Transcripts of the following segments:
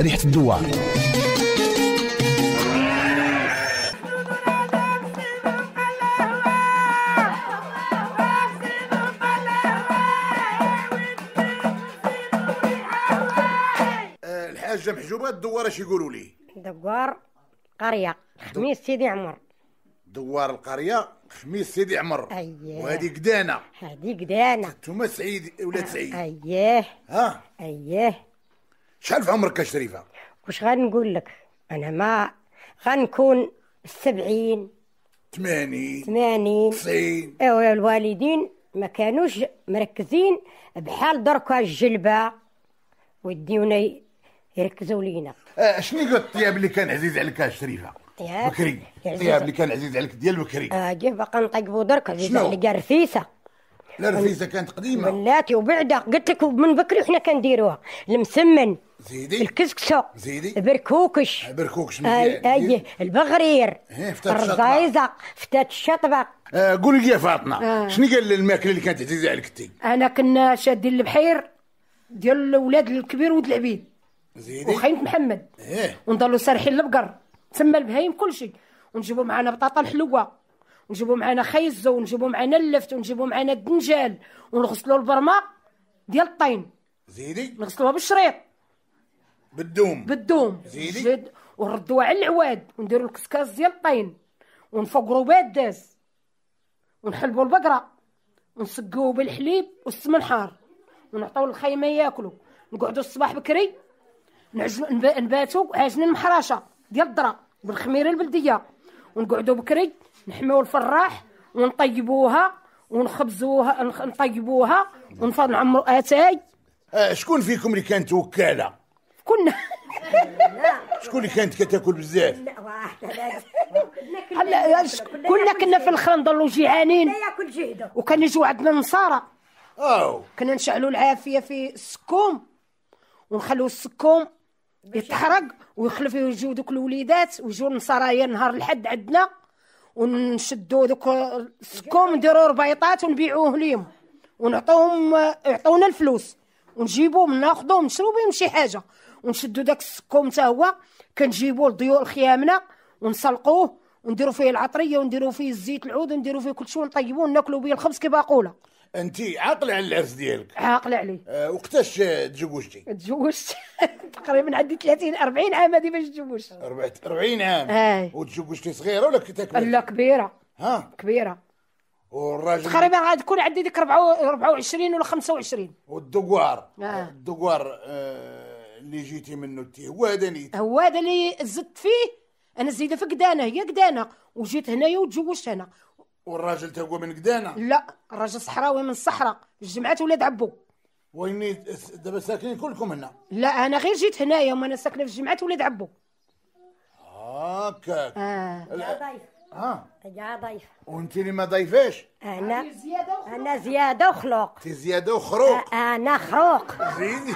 ريحه الدوار آه، الحاجه محجوبه الدوار اش يقولوا لي دوار قريه خميس سيدي عمر دوار القريه خميس سيدي عمر اييه وهذه قدانه هذه قدانه انتوما سعيد ولاد سعيد اييه ها اييه شحال في عمرك يا شريفه؟ واش غنقول لك انا ما غنكون السبعين ثمانين ثمانين تسعين ايوا الوالدين ما كانوش مركزين بحال دركا الجلبه وديونا يركزوا لينا آه شنو الطياب اللي كان عزيز عليك يا شريفه؟ بكري الطياب اللي كان عزيز عليك ديال بكري اه جه باقا نطيبو درك عزيز عليك رفيسه لا الرفيسه كانت قديمه بلاتي وبعدها قلت لك من بكري وحنا كنديروها المسمن زيدي الكسكسو زيدي بركوكش البركوكش آه، مزيان آه، ايه البغرير الرزايزه فتات الشطبه آه قولي لي يا فاطمه آه. شنو قال الماكله اللي كانت عزيزه عليك انت انا كنا شادين البحير ديال الاولاد الكبير ولد العبيد زيدي وخيمه محمد ايه ونضلوا سارحين البقر تسمى البهايم كل شيء ونجيبوا معنا بطاطا الحلوه ونجيبو معانا خيزه ونجيبو معانا اللفت ونجيبو معانا الدنجال ونغسلو البرمه ديال الطين زيدي نغسلوها بالشريط بالدوم بالدوم زيدي جد ونردوها على العواد ونديرو الكسكاس ديال الطين ونفقرو بها الداس ونحلبو البقره ونسقوه بالحليب والسمن حار ونعطيو للخيمه ياكلوا نقعدوا الصباح بكري نباتوا عجن المحراشه ديال الدرا بالخميره البلديه ونقعدوا بكري نحميو الفراح ونطيبوها ونخبزوها نطيبوها ونعمرو اتاي آه شكون فيكم اللي كانت وكاله كنا شكون اللي كانت كتاكل بزاف هلا كنا كنا في الخندل وجيعانين وكان يجوا عندنا النصارى أو كنا نشعلوا العافيه في السكوم ونخلوا السكوم يتحرق ويخلف يجوا دوك الوليدات ويجوا النصرايا نهار الحد عندنا ونشدوا ذوك السكوم نديروا ربيطات ونبيعوه ليهم ونعطوهم يعطونا الفلوس ونجيبوهم ناخذوهم نشرو بهم شي حاجه ونشدوا داك السكوم حتى هو كنجيبوا لضيور خيامنا ونسلقوه ونديروا فيه العطريه ونديروا فيه الزيت العود ونديروا فيه كلشي ونطيبوه وناكلوا به الخبز كباقوله انت عاقله على العرس ديالك عاقله عليه آه وقتاش تزوجتي تزوجت تقريبا عندي 30 40 عام هذه باش تزوجت 40 عام اي وتزوجتي صغيره ولا كنت كبيره لا كبيره ها كبيره والراجل تقريبا غادي تكون عندي ديك 24 ولا 25 والدوار آه. الدوار آه، اللي جيتي منه انت هو هذا نيت هو هذا اللي زدت فيه انا زيده في قدانه هي قدانه وجيت هنايا وتزوجت هنا والراجل تا من قدانا لا الراجل صحراوي من الصحراء جمعت ولاد عبو ويني دابا ساكنين كلكم هنا لا انا غير جيت هنايا وانا ساكنه في جمعات ولاد عبو هاكاك اه جا ضيف اه يا ضيف وانت اللي ما ضيفاش انا زياده انا زياده وخلوق انت زياده وخروق آه، انا خروق زيدي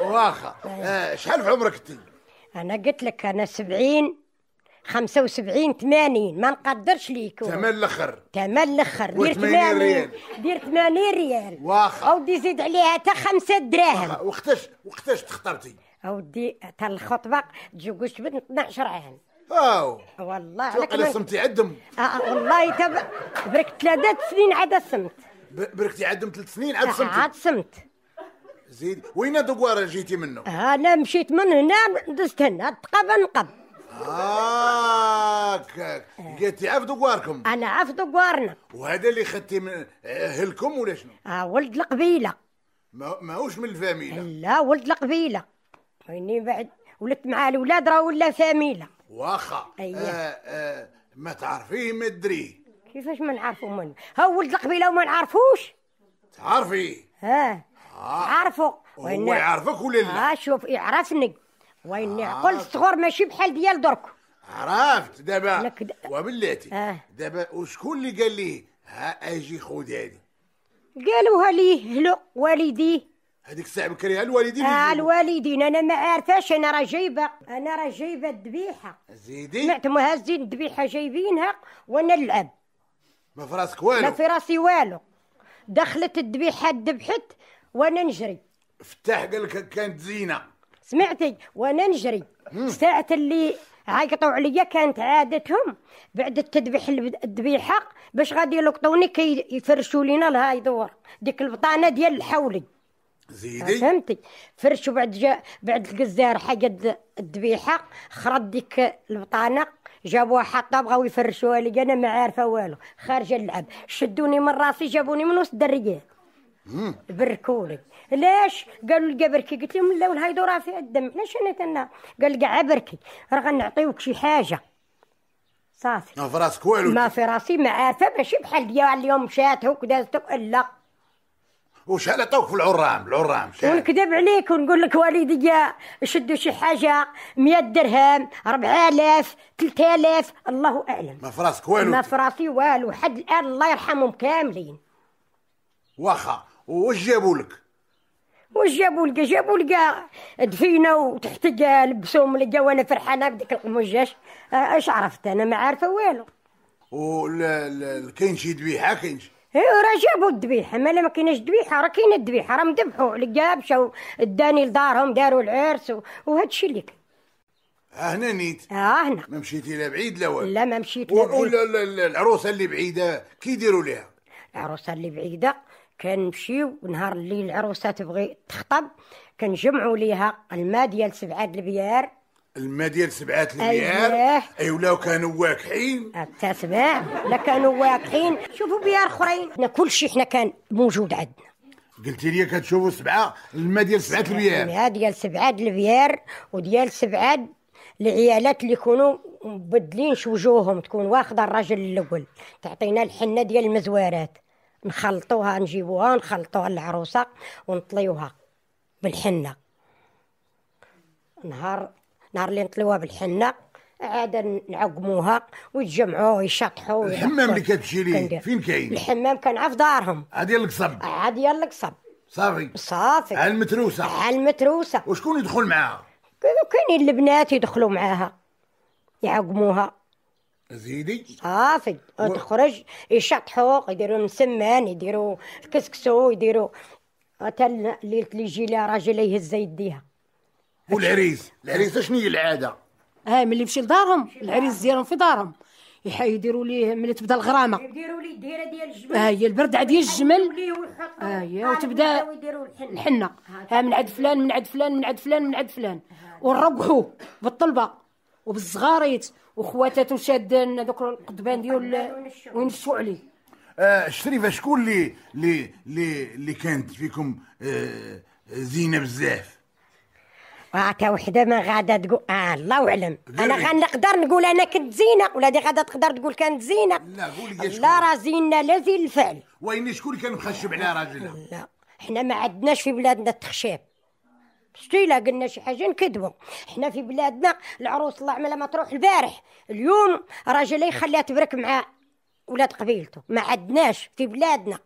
واخا طيب. آه شحال في عمرك انت انا قلت لك انا سبعين 75 80 ما نقدرش ليكو تمن الاخر تمن الاخر دير 80 ريال دير 80 ريال واخا اودي زيد عليها تا خمسة دراهم وقتاش وقتاش تختارتي اودي تا الخطبه تزوجت بنت 12 عام أو والله عليك على الصمت يعدم آه،, آه والله تب... برك ثلاثة سنين عاد الصمت برك تعدم ثلاث سنين عاد آه، صمت عاد صمت زيد وين دوكوار جيتي منه؟ آه، انا مشيت من هنا دزت هنا تقابل نقب اه قلتي عفدوا قواركم انا عفدوا قوارنا وهذا اللي خدتي من اهلكم ولا شنو؟ اه ولد القبيله ما ماهوش من الفاميله لا ولد القبيله ويني بعد ولدت مع الاولاد راه ولا فاميله واخا أيه. آه آه ما تعرفيه ما تدري كيفاش ما نعرفو من ها ولد القبيله وما نعرفوش تعرفي اه, آه. عارفه وهو يعرفك ولا لا؟ اه شوف يعرفني وين عقل الصغار ماشي بحال ديال درك عرفت دابا د... وبلاتي آه. دابا وشكون اللي قال ليه ها اجي خذ هادي قالوها ليه هلو والدي هذيك الساعه بكريها الوالدين اه الوالدين انا ما عارفاش انا راه جايبه انا راه جايبه الذبيحه زيدي سمعت هازين الذبيحه جايبينها وانا نلعب ما في راسك والو ما في راسي والو دخلت الذبيحه ذبحت وانا نجري فتاح قال لك كانت زينه سمعتي وانا نجري ساعة اللي عيقطوا عليا كانت عادتهم بعد التذبيح الذبيحه باش غادي يلقطوني كي يفرشوا لينا لها دور ديك البطانه ديال الحولي زيدي فهمتي فرشوا بعد جا بعد القزار حاجه الذبيحه خرط ديك البطانه جابوها حاطه بغاو يفرشوها لي انا ما عارفه والو خارجه نلعب شدوني من راسي جابوني من وسط الدريات بركولي علاش قالوا لقى بركي قلت لهم لا والهاي راه فيها الدم علاش انا تنا قال لقى بركي راه غنعطيوك شي حاجه صافي ما نعم، في راسك والو ما في راسي ما عارفه ماشي بحال اليوم اليوم شاتوك الا وش هلا توك في العرام العرام ونكذب عليك ونقول لك والديا شدوا شي حاجه 100 درهم 4000 3000 الله اعلم ما في راسك والو ما في راسي والو حد الان الله يرحمهم كاملين واخا واش جابوا لك واش جابوا لقى جابوا لقى دفينا وتحت كاع لبسوهم لقى وانا فرحانه بديك القمجاش اش أه، عرفت انا ما عارفه والو ذبيحه كاين شي ذبيحه راه جابوا الذبيحه مالا ما كايناش ذبيحه راه كاينه الذبيحه راه مذبحوا لقى مشاو داني لدارهم داروا العرس وهذا الشيء اللي كاين هنا نيت اه هنا ما مشيتي لا بعيد لا والو لا ما مشيت لا بعيد العروسه اللي بعيده كي يديروا لها العروسه اللي بعيده كنمشيو نهار اللي العروسه تبغي تخطب كنجمعوا ليها الماء ديال سبعات البيار الماء ديال سبعات البيار أيوة. اي ولاو كانوا واكحين حتى سبع لا كانوا واكحين شوفوا بيار اخرين حنا كلشي حنا كان موجود عندنا قلتي لي كتشوفوا سبعه الماء ديال سبعات البيار الماء ديال سبعات البيار وديال سبعات العيالات اللي يكونوا مبدلينش وجوههم تكون واخده الراجل الاول تعطينا الحنه ديال المزوارات نخلطوها نجيبوها نخلطوها العروسة ونطليوها بالحنة نهار نهار اللي نطليوها بالحنة عاد نعقموها ويتجمعوا ويشطحوا الحمام اللي كتمشي ليه فين كاين؟ الحمام كان عا في دارهم عادي القصب عادي القصب صافي صافي على المتروسة على المتروسة وشكون يدخل معاها؟ كانوا كاينين البنات يدخلوا معاها يعقموها زيدي صافي و... تخرج يشطحوا يديروا مسمان يديروا كسكسو يديروا حتى ليله اللي يجي لها راجل يهز يديها والعريس العريس شنو هي العاده اه ملي يمشي لدارهم العريس ديالهم في دارهم يديروا ليه ملي تبدا الغرامه يديروا ليه الديره ديال الجمل اه هي البرد عاد الجمل اه هي وتبدا الحنه ها من عند فلان من عند فلان من عند فلان من عند فلان ونروحوه بالطلبه وبالصغاريت وخواتات وشادين دوك القضبان ديال وينشوا عليه آه شكون اللي اللي اللي كانت فيكم آه زينه بزاف هاكا آه، وحده ما غادا تقول اه الله اعلم انا غنقدر نقول انا كنت زينه ولا دي غادا تقدر تقول كانت زينه لا قولي لا راه زينه لا زين الفعل وين شكون اللي كان مخشب على راجلها لا حنا ما عندناش في بلادنا التخشيب شتي لا قلنا شي حاجه نكذبوا حنا في بلادنا العروس الله عملها ما تروح البارح اليوم راجل يخليها تبرك مع ولاد قبيلته ما عدناش في بلادنا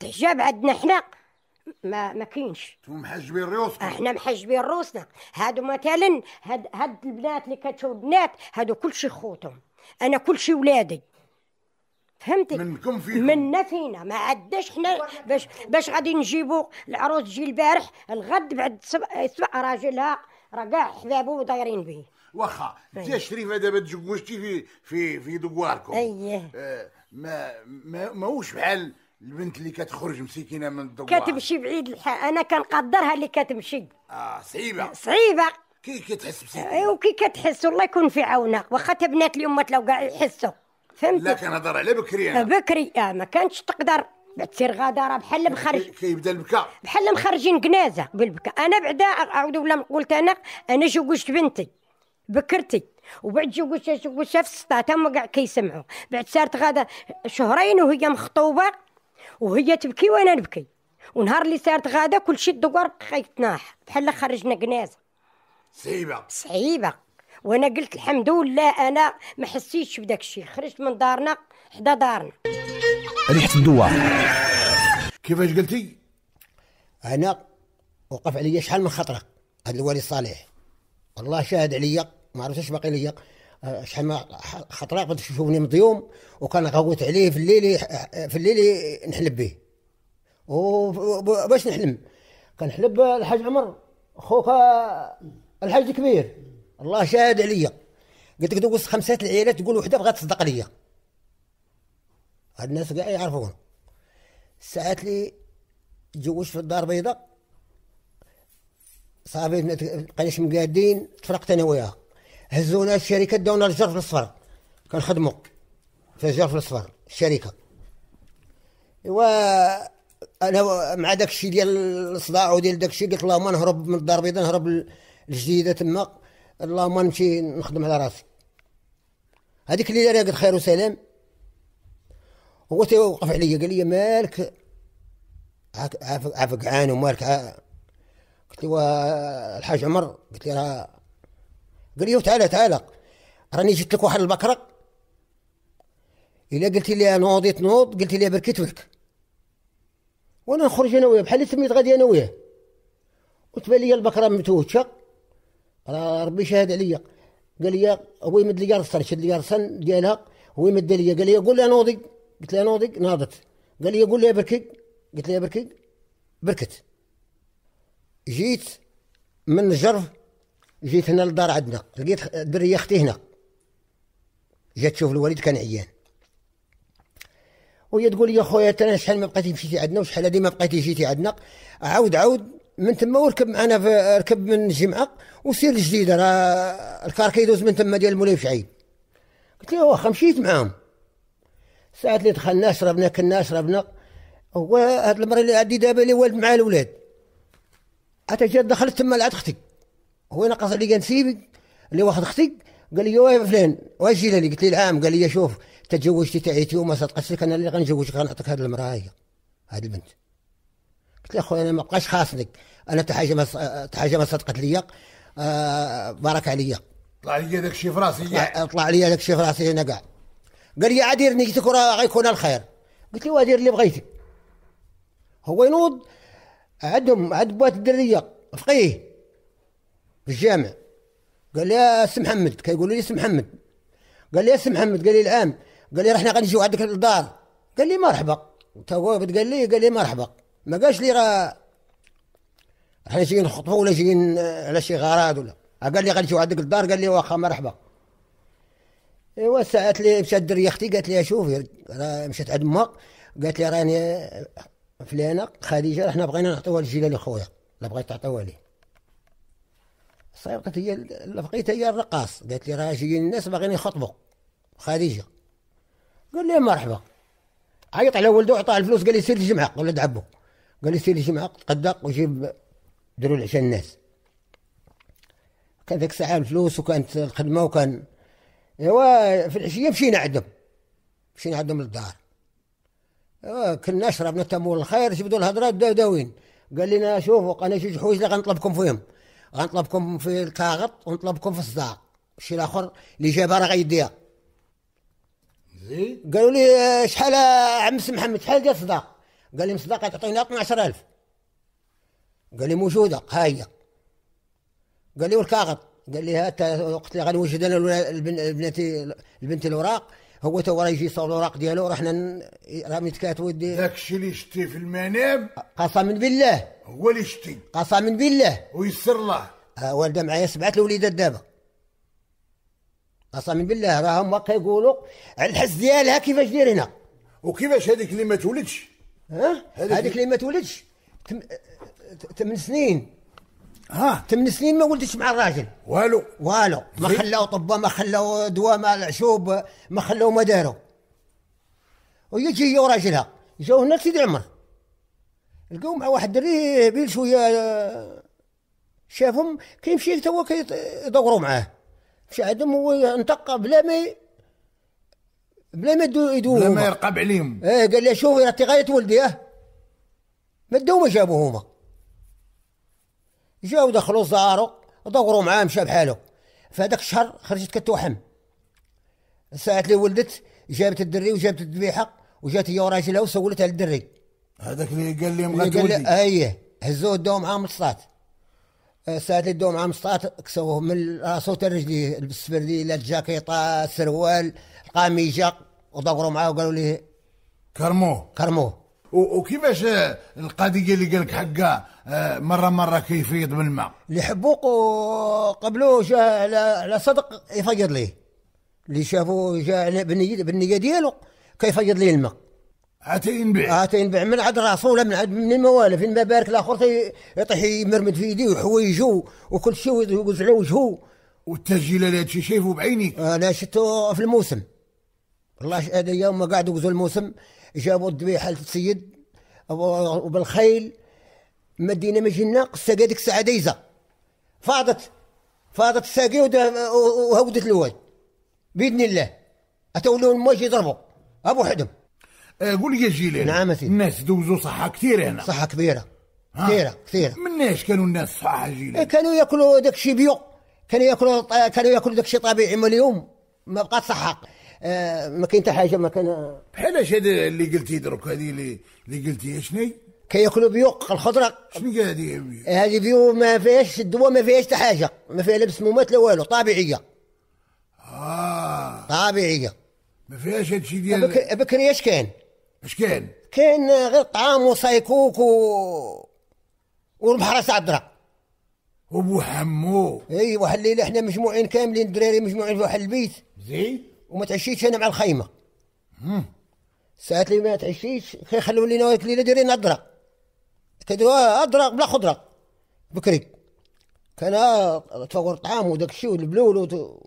تحجاب عندنا حنا ما ما كاينش محجبين رؤوسنا احنا آه، محجبين رؤوسنا هادو مثلا هاد هاد البنات اللي كتشوف بنات هادو كلشي خوتهم انا كلشي ولادي فهمتي منكم فيكم منا فينا ما عداش حنا باش باش غادي نجيبوا العروس تجي البارح الغد بعد سبع, سبع راجلها راه كاع حبابو دايرين به واخا انت شريفه دابا تزوجتي في في في دواركم اييه آه، ما ما ماهوش بحال البنت اللي كتخرج مسكينه من الدوار كتمشي بعيد الحال انا كنقدرها اللي كتمشي اه صعيبه صعيبه كي كتحس بسكينه أيوة، وكي كتحس الله يكون في عونها واخا بنات اليوم ما تلاو كاع يحسوا فهمت لا كان هضر على بكري أنا. بكري اه ما كانتش تقدر بعد سير غادا راه بحال مخرج كيبدا البكاء بحال مخرجين كنازه بالبكاء انا بعدا اعود ولا قلت انا انا جوجت بنتي بكرتي وبعد جوجتها جوجتها في السطا تما كاع كيسمعوا بعد سارت غادا شهرين وهي مخطوبه وهي تبكي وانا نبكي ونهار اللي سارت غادا كلشي الدقر بقى يتناح بحال خرجنا كنازه صعيبه صعيبه وانا قلت الحمد لله انا ما حسيتش بداك الشيء خرجت من دارنا حدا دارنا ريحه الدوار كيفاش قلتي انا وقف عليا شحال من خطره هذا الوالي صالح والله شاهد عليا ما عرفتش باقي ليا آه، شحال من خطره كنت تشوفني مضيوم وكان غوت عليه في الليل في الليل نحلب به وباش نحلم كنحلب الحاج عمر خوك الحاج كبير الله شاهد عليا قلت لك دوز خمسة العيالات تقول وحده بغات تصدق ليا هاد الناس كاع يعرفوها ساعات لي جوش في الدار البيضاء صافي مبقيناش مقادين تفرقت انا وياها هزونا الشركه داونا الجرف الصفر كنخدمو في الجرف الصفر الشركه إوا انا مع داكشي ديال الصداع وديال داكشي قلت اللهم نهرب من الدار البيضاء نهرب الجديده تما اللهم نمشي نخدم على راسي هذيك اللي راقد خير وسلام هو توقف عليا قال لي مالك عافك عافك عاني ومالك قلت له الحاج عمر قلت له راه قال لي تعال تعال راني جبت لك واحد البكره الا قلت لي نوضي تنوض قلت لي بركيت وجهك وانا نخرج انا وياه بحال سميت غادي انا وياه وتبان لي البكره متوتشه راه ربي شاهد عليا قال لي هو يمد لي رصن شد لي رصن ديالها هو يمد لي قال لي قول لها نوضي قلت لها نوضي ناضت قال لي قول لها بركي قلت لها بركي بركت جيت من الجرف جيت هنا للدار عندنا لقيت دري اختي هنا جات تشوف الوالد كان عيان وهي تقول لي خويا انا شحال ما بقيتي مشيتي عندنا وشحال هذه ما بقيتي جيتي عندنا عاود عاود من تما وركب معنا في ركب من جمعه وسير الجديده راه الكار كيدوز من تما ديال مولاي شعيب قلت له واخا مشيت معاهم ساعة اللي دخلنا شربنا كنا شربنا هو هاد المرة اللي عندي دابا اللي والد مع الولاد حتى جات دخلت تما لعند اختي هو نقص علي كان سيبي اللي واخد اختي قال لي يا فلان واش لي قلت لي العام قال لي شوف تجوجتي تعيتي وما صدقتش لك انا اللي غنجوجك غنعطيك هاد المراه هي هاد البنت قلت له خويا انا ما بقاش خاصني انا تحاجم تحاجم صدقت ليا آه بارك عليا طلع لي داك الشيء في راسي طلع لي داك الشيء في راسي انا كاع قال لي عادير نيتك راه غيكون الخير قلت له ادير اللي بغيتي هو ينوض عندهم عند بوات الدريه فقيه في الجامع قال لي سي محمد كيقولوا لي سي محمد قال لي سي محمد قال لي العام قال لي رحنا غنجيو عندك للدار قال لي مرحبا انت هو قال لي قال لي مرحبا ما قالش لي راه حنا جايين نخطبوا ولا جايين على شي غراض ولا قال لي غنجيو عندك الدار قال لي واخا مرحبا ايوا ساعات لي مشات الدريه اختي قالت لي شوفي راه مشات عند امها قالت لي راني فلانه خديجه حنا بغينا نعطيوها للجيلاني خويا لا بغيت تعطيوها ليه صيفطت هي لفقيت هي الرقاص قالت لي راه جايين الناس باغيين يخطبوا خديجه قال لي مرحبا عيط على ولده وعطاه الفلوس قال لي سير الجمعه ولا عبو قال يصير جيب معاك قداق وجيب درو عشان الناس كان ذاك الساعة الفلوس وكانت الخدمة وكان ايوا في العشية مشينا عندهم مشينا عندهم للدار ايوا كنا شربنا تمول الخير جبدوا الهضرة داوين قال لنا شوفوا انا جوج حوايج اللي غنطلبكم فيهم غنطلبكم في الكاغط ونطلبكم في الصداق الشيء الاخر اللي جابها راه غيديها قالوا لي آه، شحال آه، عم محمد شحال ديال صداق قال لي مصداقة تعطينا 12000 قال لي موجودة هاي قال لي والكاغط قال لي هات وقت اللي غنوجد انا البنتي البنت الوراق هو تو راه يجي يصور الاوراق ديالو راه حنا راه متكات ودي ذاك الشيء اللي شتي في المنام قسما بالله هو اللي شتي قسما بالله ويسر الله والده معايا سبعه الوليدات دابا قسما بالله راه هما كيقولوا على الحس ديالها كيفاش دايرينها وكيفاش هذيك اللي ما تولدش ها هذيك اللي ما تولدش ثمان سنين ها ثمان سنين ما ولدتش مع الراجل والو والو ما خلاو طبه ما خلاو دواء مع العشوب ما خلاو ما داروا ويجي هي وراجلها جاو هنا سيدي عمر لقاو مع واحد الدري بين شويه آه، شافهم كيمشي توا كيدوروا معاه مشى عندهم هو انتقى بلا ما بلا ما يدو بلا ما يرقب عليهم ايه قال لي شوف يعطي غايه ولدي اه ما دو ما جابو هما جاو دخلوا الزهارو دوروا معاه مشى بحالو في هذاك الشهر خرجت كتوحم ساعات اللي ولدت جابت الدري وجابت الذبيحه وجات هي وراجلها وسولت على الدري هذاك اللي قال لهم غادي لك آه، ايه هزوه داو معاه مصطات آه، ساعات لي اللي داو معاه مصطات كسوه من راسو حتى رجليه لبس السبردي لا الجاكيطه السروال قام يجا ودوروا معاه وقالوا لي كرموه كرموه وكيفاش القضيه اللي قال لك حقه آه، مره مره كيفيض من الماء اللي حبوق قبلوه جا على صدق يفيض ليه اللي شافوا جا بالنيه ديالو كيفيض ليه الماء عتين ينبيع عتين ينبيع من عند راسو ولا من عند من الموالف ما بارك الاخر يطيح يمرمد في يديه وحوايجو وكل شيء ويقز على وجهه والتسجيل هذا الشيء شايفه بعينيك انا آه، شفته في الموسم والله هذا يوم ما قعدوا قزو الموسم جابوا الذبيحه للسيد وبالخيل مدينا مجنا قصه قادك الساعه دايزه فاضت فاضت الساقي وهودت الواد باذن الله اتولوا الموج يضربوا ابو حدم آه، قول لي يا جيلان نعم سيدي الناس دوزوا صحه كثيرة هنا صحه كبيره كثيره كثيره مناش كانوا الناس صحه جيلان إيه، كانوا ياكلوا داك الشيء بيو كانوا ياكلوا كانوا ياكلوا داك الشيء طبيعي ما اليوم ما بقات صحه آه، ما كاين حتى حاجه ما كان بحال اش هذا اللي قلتي دروك هذه اللي اللي قلتي شني كياكلوا بيوق الخضره شنو هذه هذه بيو ما فيهاش الدواء ما فيهاش حتى حاجه ما فيها لا مسمومات لا والو طبيعيه اه طبيعيه ما فيهاش هادشي ديال بكري اش كان اش كان كاين غير طعام وسايكوك و والبحر صعدرة وبو حمو اي واحد الليله حنا مجموعين كاملين الدراري مجموعين في واحد البيت زين وما تعشيش هنا مع الخيمه ساعات لي ما تعشيش خلوا لنا ليله دايرين هضره كدوا هضره بلا خضره بكري كان تفور الطعام وداك الشيء والبلول وت...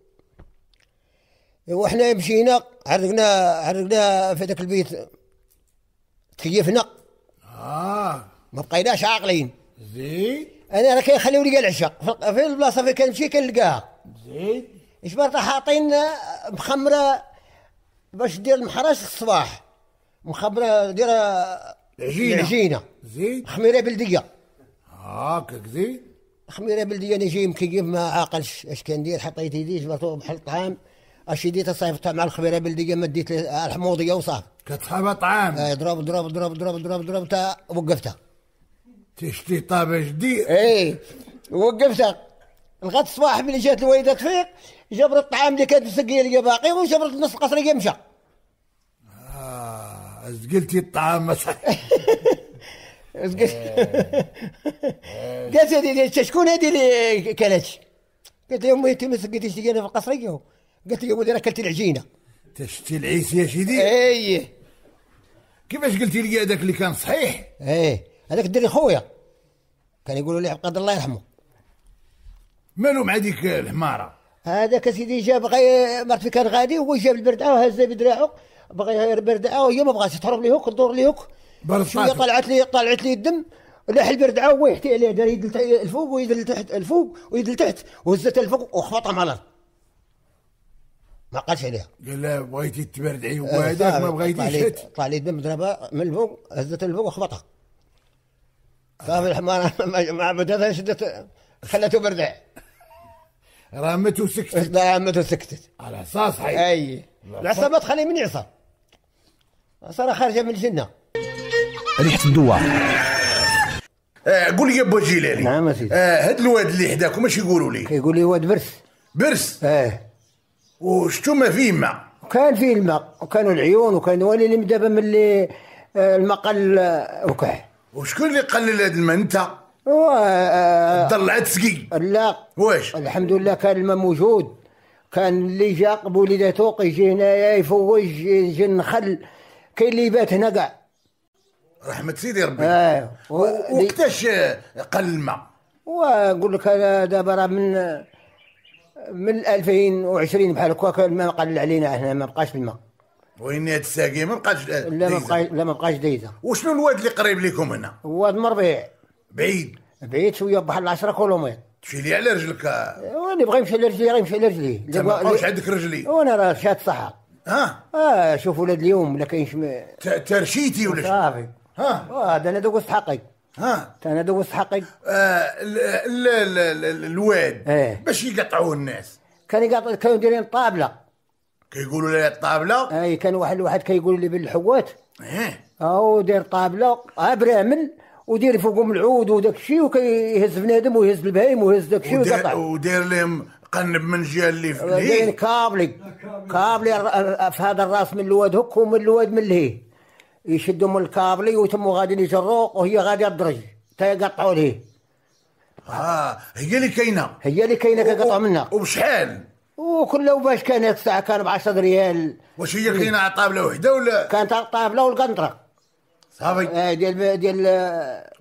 وحنا مشينا عرقنا عرقنا في ذاك البيت تكيفنا اه ما بقيناش عاقلين زيد انا راه كيخليو لي العشاء في البلاصه فين كنمشي كنلقاها زيد الجبرطة حاطين مخمرة باش دير المحرش الصباح مخمرة دير العجينة العجينة زيد خميرة بلدية هاك زيد خميرة بلدية أنا جاي مكيف ما عاقلش اش كندير حطيت يدي جبرتو بحال الطعام اش ديت صيفطها مع الخميرة بلدية ديت الحموضية وصافي كتحب طعام آه ضرب ضرب ضرب ضرب ضرب ضرب تا وقفتها تشتي طابة جديد ايه وقفتها لغايه الصباح ملي جات الوالده تفيق جبر الطعام اللي كانت مسقيه ليا باقي وجبرت نص القصر اللي مشى اه قلتي الطعام مسح قالت لي شكون هذه اللي كلاتش؟ قالت لي امي انت ما سقيتيش لي انا في القصريه قالت لي ولدي راه كلتي العجينه تشتي العيس يا سيدي اي كيفاش قلتي لي هذاك اللي كان صحيح ايه هذاك دري خويا كان يقولوا لي عبد الله يرحمه مالو مع ديك الحماره هذاك سيدي جا بغى مرتي كان غادي هو جاب البردعه وهز بدراعه بغى يهير بردعه وهي ما بغاتش تهرب ليه تدور ليه شويه طلعت لي طلعت لي الدم لاح البردعه هو يحتي عليها دار يد الفوق ويد لتحت الفوق ويد لتحت وهزتها الفوق وخبطها مع الارض ما قالش عليها قال لا بغيتي تبردعي وهذاك ما بغيتيش طلع لي الدم ضربه من الفوق هزتها الفوق وخبطها صافي الحمار ما ما شدت خلاته بردع رامت وسكتت رامته وسكتت على اساس حي اي العصابه تخلي من عصا صراحه خارجه من الجنه ريحه الدوار آه قول لي يا بو جيلاني نعم اسيدي آه هاد الواد اللي حداكم اش يقولوا لي؟ كيقول لي واد برس برس اه وشتو ما فيه ما كان فيه الماء وكانوا العيون وكان ولي اللي دابا ملي آه، المقل آه، وكاه وشكون اللي قلل هذا الماء انت؟ آه، آه، طلعت سقي لا واش الحمد لله كان الماء موجود كان اللي جا قبولي توق يجي هنايا يفوج يجي النخل كاين اللي بات هنا كاع رحمة سيدي ربي آه. و... وكتاش آه، قل الماء ونقول لك دابا راه من من 2020 بحال هكا كان الماء قل علينا احنا ما بقاش الماء وين هاد الساقيه ما بقاش لا ما بقاش لا ما بقاش دايزه وشنو الواد اللي قريب لكم هنا؟ واد مربيع بعيد بعيد شويه بحال 10 كيلومتر تمشي لي على رجلك وانا بغا يمشي على رجلي راه يمشي على رجلي ما بقاوش عندك رجلي وانا راه شات صحه ها اه شوف ولاد اليوم ولا كاين م... ترشيتي ولا صافي ها هذا آه، انا دوك حقي ها انا دوك حقي آه الواد إيه. باش يقطعوه الناس كان يقطع كانوا دايرين طابله كيقولوا لي الطابله اي كان واحد الواحد كيقول لي بالحوات ايه او دير طابله ابرامل ودير فوقهم العود وداك الشيء وكيهز بنادم ويهز البهايم ويهز داك الشيء ودير, ودير لهم قنب من جهه اللي في الهي كابلي كابلي في هذا الراس من الواد هك ومن الواد من لهيه يشدوا من الكابلي وتموا غادي يجروا وهي غادي تدرج حتى يقطعوا ليه اه هي اللي كاينه هي اللي كاينه كيقطعوا منها وبشحال وكل باش كانت الساعه كان ب 10 ريال واش هي كاينه على طابله وحده ولا كانت على طابله والقنطره صافي اه ديال ديال آه،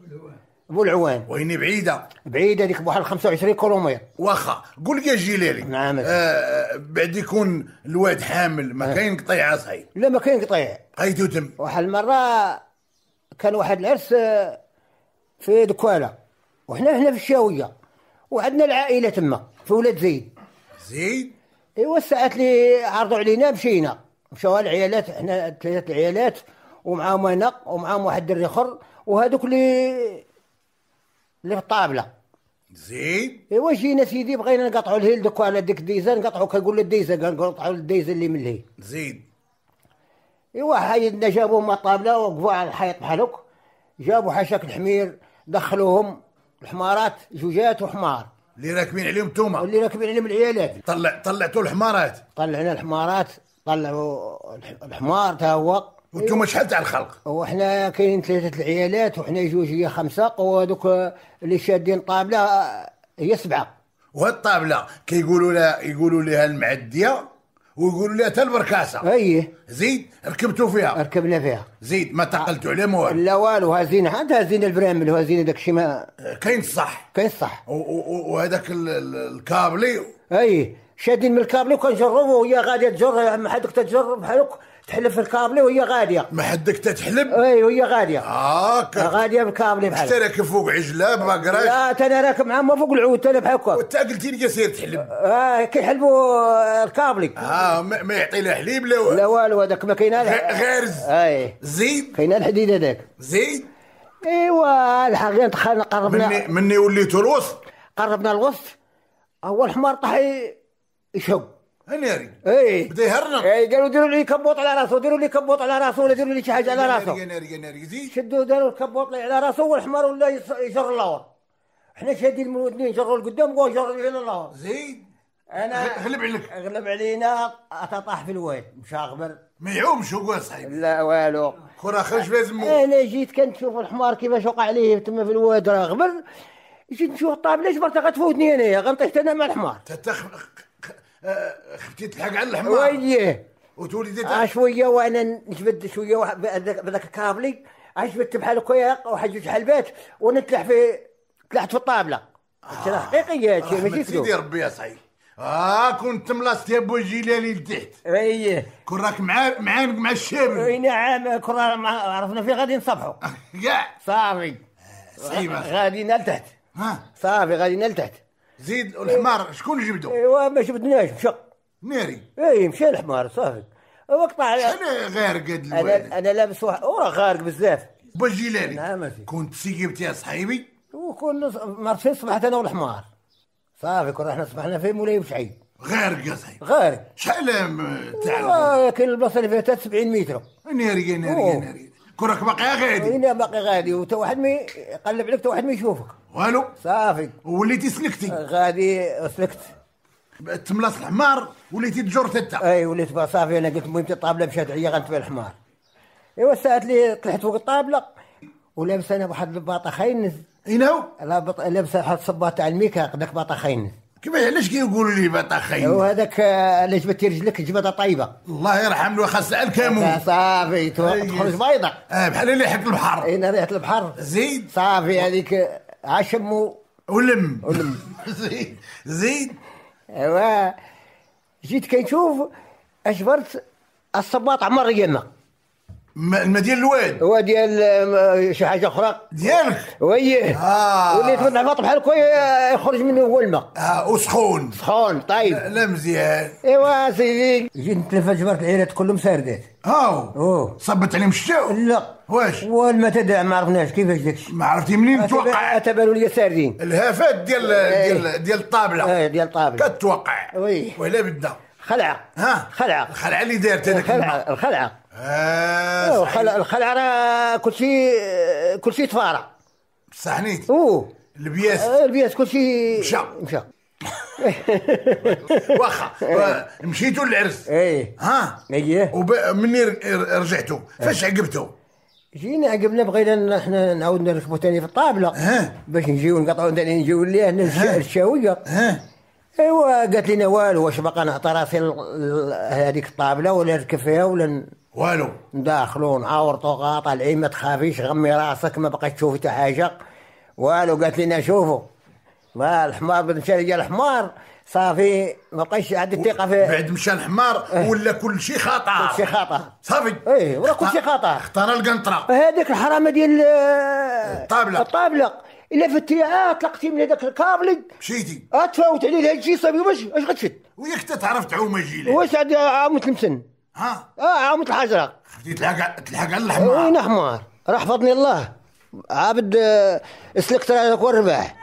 ابو العوان ويني بعيده بعيده ديك بواحد 25 كيلومتر واخا قول لي جيلالي نعم آه بعد يكون الواد حامل ما آه. كاين قطيعه صحيح لا ما كاين قطيع قيدو دم واحد المره كان واحد العرس آه، في دكواله وحنا هنا في الشاويه وعندنا العائله تما في ولاد زيد زيد ايوا الساعات اللي عرضوا علينا مشينا مشاو العيالات حنا ثلاثه العيالات ومعاهم انا ومعاهم واحد الدري اخر وهذوك اللي اللي في الطابله زين ايوا جينا سيدي بغينا نقطعوا الهيل دوك على ديك الديزه نقطعوا كنقول له الديزه نقطعوا الديزه اللي من الهيل زين ايوا حيدنا جابوهم الطابله وقفوا على الحيط بحال هوك جابوا حشاك الحمير دخلوهم الحمارات جوجات وحمار اللي راكبين عليهم توما اللي راكبين عليهم العيالات طلع طلعتوا الحمارات طلعنا الحمارات طلعوا الحمار تا هو أيوة. وانتم شحال تاع الخلق؟ وحنا كاين ثلاثه العيالات وحنا جوج هي خمسه وهذوك اللي شادين طابله هي سبعه وهاد الطابله كيقولوا لها يقولوا لها المعديه ويقولوا لها حتى البركاسه ايه زيد ركبتوا فيها ركبنا فيها زيد ما تقلتوا على ما لا والو هازين عاد هازين البرامل وهازين داك الشيء ما كاين الصح كاين الصح وهذاك الكابلي ايه شادين من الكابلي وكنجروا وهي غاديه تجر ما حدك تجر بحال تحلف الكابلي وهي غاليه ما حدك تتحلب اي وهي غاليه هاك آه غاليه بالكابلي بحال حتى راكب فوق عجلاب ما قراش لا تنا راكب معاهم ما فوق العود تنا بحال هكا وانت قلتي لي سير تحلب اه كيحلبوا الكابلي اه ما يعطي لا حليب لا والو لا والو هذاك ما كاين غير اي زيد كاين الحديد هذاك زيد ايوا الحقيقه دخلنا قربنا مني مني وليتو الوسط قربنا الوسط هو الحمار طاح يشق هنيري اي بدا يهرنق اي قالوا ديروا لي كبوط على راسه ديروا لي كبوط على راسه ولا ديروا لي شي حاجه على راسه هنيري هنيري زيد شدوا داروا الكبوط على راسه والحمار ولا يجر اللور حنا شادين من ودنين جروا لقدام وهو جر على اللور زيد انا غلب عليك غلب علينا تطاح في الواد مشى غبر ما يعومش هو صاحبي لا والو كره خرج في زمو انا جيت كنشوف الحمار كيفاش وقع عليه تما في الواد راه غبر جيت نشوف الطابله جبرتها غتفوتني انايا غنطيح انا مع الحمار آه، خفتي تلحق على الحمار ويه وتولي ديت آه شويه وانا نجبد شويه بذاك الكابلي عجبت بحال هكا وحجوج حال البيت ونتلح في تلحت في الطابله آه. حقيقيه هادشي ماشي سيدي ربي يا صاي اه كنت ملاصت يا بو جيلالي لتحت ايه كون راك مع معانك مع الشاب اي نعم كون عرفنا فين غادي نصبحوا كاع صافي صعيبه آه، غادي لتحت صافي غادي لتحت زيد الحمار شكون جبدو؟ ايوا ما جبدناش مشى ناري اي مشى الحمار صافي وقطع شحال غارق هاد الوالد انا انا لابس واحد وراه غارق بزاف بالجيلاني نعم كنت جبت يا صحيبي وكون مرسي صبحت انا والحمار صافي كون احنا صبحنا في مولاي بشعي غارق يا صاحبي غارق شحال تاع آه، كاين البلاصه اللي فيها 70 متر ناري ناري ناري كون راك باقي غادي انا باقي غادي وتا واحد ما يقلب عليك تا واحد ما يشوفك والو صافي وليتي سلكتي غادي سلكت تملاص الحمار وليتي تجر تتا اي وليت صافي انا قلت المهم الطابله مشات عيا غنتبع الحمار ايوا الساعات اللي طلعت فوق الطابله ولابس انا واحد الباطه خينز اينو لابط لابس واحد الصباط تاع الميكا داك باطا خينز كيفاش علاش كيقولوا لي باطا خاين وهذاك اللي آه، جبتي رجلك جبتها طيبه الله يرحم له خاص الكامون صافي تخرج بيضه اه بحال ريحه البحر اين ريحه البحر زيد صافي هذيك عشمه ولم ولم زيد زيد ايوا جيت كنشوف اجبرت الصباط عمر يما المدينه الواد هو ديال آه، شي حاجه اخرى ديالك وي اه من يتبع بحال بحالك آه، يخرج منه هو الماء اه وسخون سخون طيب لا, مزيان ايوا سيدي جيت نتلفى جبرت العيالات كلهم ساردات هاو اوه صبت عليهم الشتاء لا واش والما تدع ما عرفناش كيفاش داكشي ما عرفتي منين توقع اتبانوا لي ساردين الهافات ديال إيه. ديال ديال الطابله اه ديال الطابله كتوقع وي ولا بدا خلعه ها خلعه الخلعه اللي دارت هذاك الخلعه آه الخلع الخلعه راه كلشي كلشي تفارع بصح نيت اوه البياس آه، البياس كلشي مشى مشى واخا إيه. مشيتوا للعرس ايه ها ايه ومني رجعتوا فاش عقبتوا جينا عقبنا بغينا احنا نعاود نركبوا ثاني في الطابله باش نجيو نقطعوا ثاني نجيو ليه هنا الشاويه ايوا قالت لنا والو واش باقا نعطي راسي هذيك الطابله ولا نركب فيها ولا والو داخلون عورته غاطا العين ما تخافيش غمي راسك ما بقيت تشوف حتى حاجة والو قالت لنا شوفوا ما الحمار مشى رجال الحمار صافي ما بقاش عندي الثقة في بعد مشى الحمار إيه. ولا كل شيء خطأ كل شيء خطأ صافي ايه ولا كل شيء خطأ اختار القنطرة هذيك الحرامة ديال آه، الطابلة الطابلة الا في التريعه آه، طلقتي من هذاك الكابلي مشيتي اه عليه هذا الشيء صافي واش اش غتشد وياك تعرف تعوم جيلان واش عاد عاوم تلمسن ها اه عمت الحجره خديت تلحق تلحق على الحمار وين إيه، حمار راح فضني الله عابد آه، سلكت على الرباح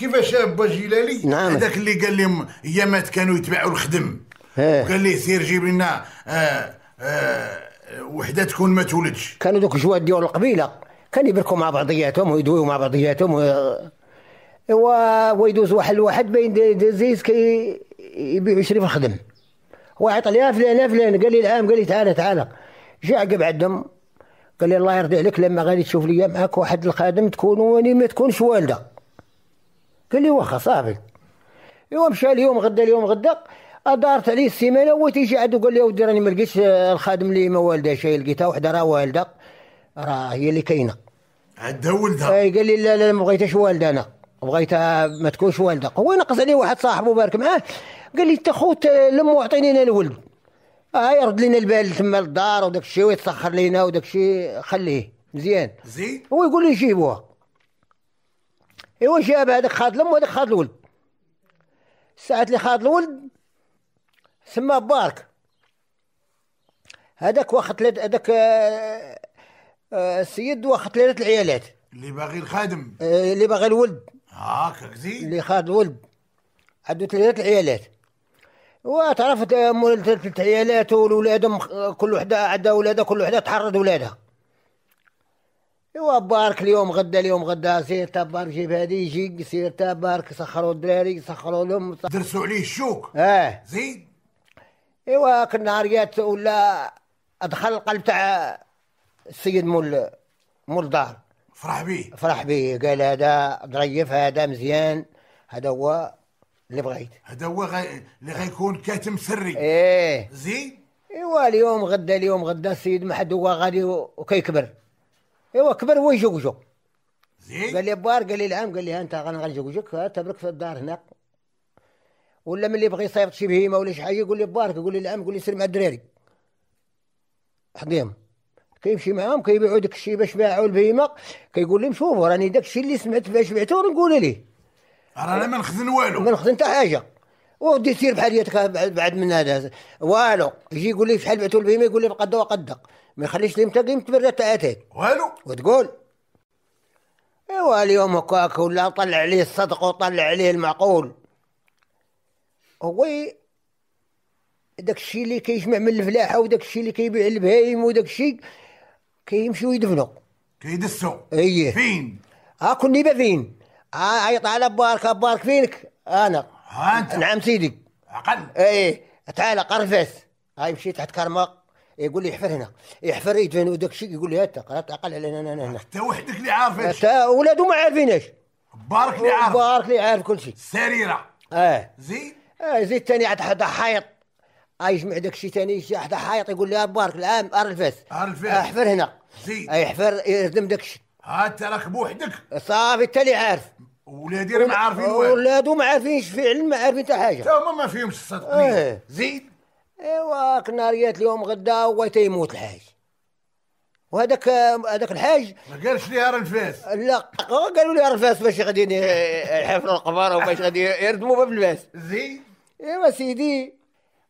كيفاش با جلالي نعم هذاك اللي قال لهم ايامات كانوا يتباعوا الخدم إيه. قال ليه سير جيب لنا آه آه وحده تكون ما تولدش كانوا دوك جواد ديال القبيله كان يبركوا مع بعضياتهم ويدويوا مع بعضياتهم و... ويدوز واحد لواحد بين دزيز كي يبيع يشري في الخدم واحد يا فلان يا فلان قال لي العام قال لي تعالى تعالى جا عقب عندهم قال لي الله يرضي عليك لما غادي تشوف لي معاك واحد الخادم تكون واني ما تكونش والده قال لي واخا صافي ايوا مشى اليوم غدا اليوم غدا دارت عليه السيمانه هو تيجي عاد وقال لي ودي راني ما لقيتش الخادم اللي ما والده شي لقيتها وحده راه والده راه هي اللي كاينه عندها ولدها اي قال لي لا لا ما بغيتهاش والده انا بغيتها ما تكونش والده هو نقص عليه واحد صاحبه بارك معاه قال لي انت خوت لمو عطيني انا الولد اه يرد لنا البال تما للدار وداك الشيء ويتسخر لينا وداك الشيء خليه مزيان زين هو يقول لي جيبوها ايوا جاب هذاك خاد الام وهذاك خاد الولد ساعات اللي خاد الولد سماه بارك هذاك واخا ثلاث هذاك آه، آه، السيد واخا ثلاثة العيالات اللي باغي الخادم آه، اللي باغي الولد هاك زين اللي خاد الولد عنده ثلاثة العيالات وتعرفت ثلاثة عيالات والولاد كل وحده عندها ولادها كل وحده تحرض ولادها ايوا بارك اليوم غدا اليوم غدا سير تبارك جيب هادي يجي سير تبارك سخروا الدراري سخروا لهم درسوا عليه الشوك اه زيد ايوا كنا عريات ولا دخل القلب تاع السيد مول مول الدار فرح بيه فرح بيه قال هذا ضريف هذا مزيان هذا هو اللي بغيت هذا هو غي... اللي غيكون كاتم سري ايه زين ايوا اليوم غدا اليوم غدا السيد محد هو غادي وكيكبر ايوا كبر هو وجوجو زين قال لي بار قال لي العام قال لي ها انت انا غنجوجك تبرك في الدار هنا ولا ملي بغى يصيفط شي بهيمه ولا شي حاجه يقول لي بارك يقول لي العام يقول لي سير مع الدراري حضيهم كيمشي معاهم كيبيعوا داك الشيء باش باعوا البهيمه كيقول لهم شوفوا راني داك الشيء اللي سمعت باش بعته نقول ليه رانا ما نخزن والو ما نخزن حتى حاجه ودي سير بحال بعد من هذا والو يجي يقول لي شحال بعتو البهيمه يقول لي بقده وقدك ما يخليش لي متى يتبرى تاتيك والو وتقول ايوا اليوم هكاك ولا طلع عليه الصدق وطلع عليه المعقول هو داك الشيء اللي كيجمع من الفلاحه وداك الشيء اللي كيبيع البهايم وداك الشيء كيمشيو يدفنوا كيدسوا اييه فين ها كني فين ها آه، عيط على بارك بارك فينك انا انت نعم سيدي عقل إيه،, ايه تعال قرفس هاي مشيت تحت كرمق يقول إيه، لي احفر هنا يحفر يدفن إيه، وداك الشيء يقول لي هات قرات اقل علينا انا هنا انت وحدك اللي عارف حتى ولادو ما عارفينش بارك اللي عارف بارك اللي عارف كل شيء السريره اه زيد اه زيد ثاني عاد حدا حائط يجمع داك الشيء ثاني حدا حائط يقول لي بارك العام ارفس ارفس احفر هنا زيد احفر يردم داك الشيء ها انت راك بوحدك صافي انت اللي عارف ولادي راه ما عارفين والو ولادو ما عارفينش فعلا ما عارفين حتى حاجه تا هما ما فيهمش الصدق إيه. زيد ايوا كناريات اليوم غدا هو تيموت الحاج وهذاك هذاك الحاج ما قالش ليها الفاس لا قالوا لي الفاس باش غادي يحفروا القبر وباش غادي يردموا باب الفاس زيد ايوا سيدي